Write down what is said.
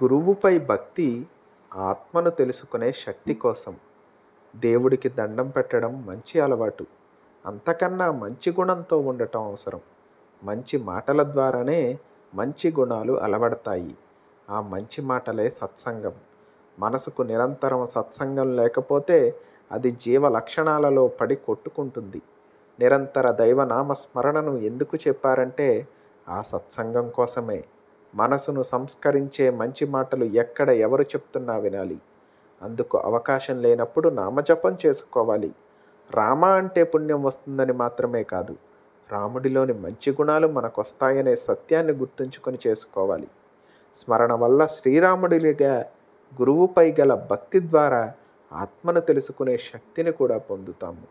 గురువుపై భక్తి ఆత్మను తెలుసుకునే శక్తి కోసం దేవుడికి దండం పెట్టడం మంచి అలవాటు అంతకన్నా మంచి గుణంతో ఉండటం అవసరం మంచి మాటల ద్వారానే మంచి గుణాలు అలవడతాయి ఆ మంచి మాటలే సత్సంగం మనసుకు నిరంతరం సత్సంగం లేకపోతే అది జీవ లక్షణాలలో పడి కొట్టుకుంటుంది నిరంతర దైవనామ స్మరణను ఎందుకు చెప్పారంటే ఆ సత్సంగం కోసమే మనసును సంస్కరించే మంచి మాటలు ఎక్కడ ఎవరు చెప్తున్నా వినాలి అందుకు అవకాశం లేనప్పుడు నామజపం చేసుకోవాలి రామ అంటే పుణ్యం వస్తుందని మాత్రమే కాదు రాముడిలోని మంచి గుణాలు మనకు వస్తాయనే సత్యాన్ని గుర్తుంచుకొని చేసుకోవాలి స్మరణ వల్ల శ్రీరాముడిగా గురువుపై గల భక్తి ద్వారా ఆత్మను తెలుసుకునే శక్తిని కూడా పొందుతాము